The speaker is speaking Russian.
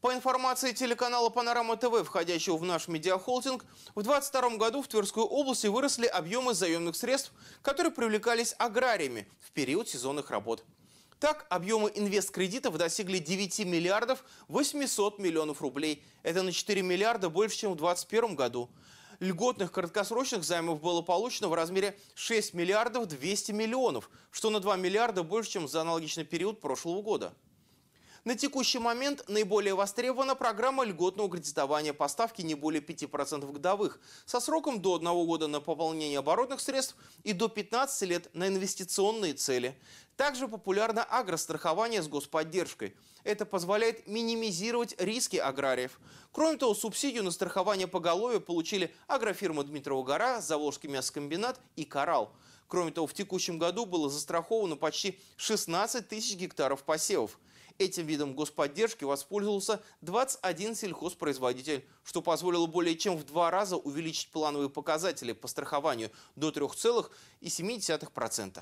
По информации телеканала «Панорама ТВ», входящего в наш медиахолдинг, в 2022 году в Тверской области выросли объемы заемных средств, которые привлекались аграриями в период сезонных работ. Так, объемы инвесткредитов достигли 9 миллиардов 800 миллионов рублей. Это на 4 миллиарда больше, чем в 2021 году. Льготных краткосрочных займов было получено в размере 6 миллиардов 200 миллионов, что на 2 миллиарда больше, чем за аналогичный период прошлого года. На текущий момент наиболее востребована программа льготного кредитования по ставке не более 5% годовых со сроком до 1 года на пополнение оборотных средств и до 15 лет на инвестиционные цели. Также популярно агрострахование с господдержкой. Это позволяет минимизировать риски аграриев. Кроме того, субсидию на страхование поголовья получили агрофирма Дмитрова гора, Заволжский мясокомбинат и Коралл. Кроме того, в текущем году было застраховано почти 16 тысяч гектаров посевов. Этим видом господдержки воспользовался 21 сельхозпроизводитель, что позволило более чем в два раза увеличить плановые показатели по страхованию до 3,7%.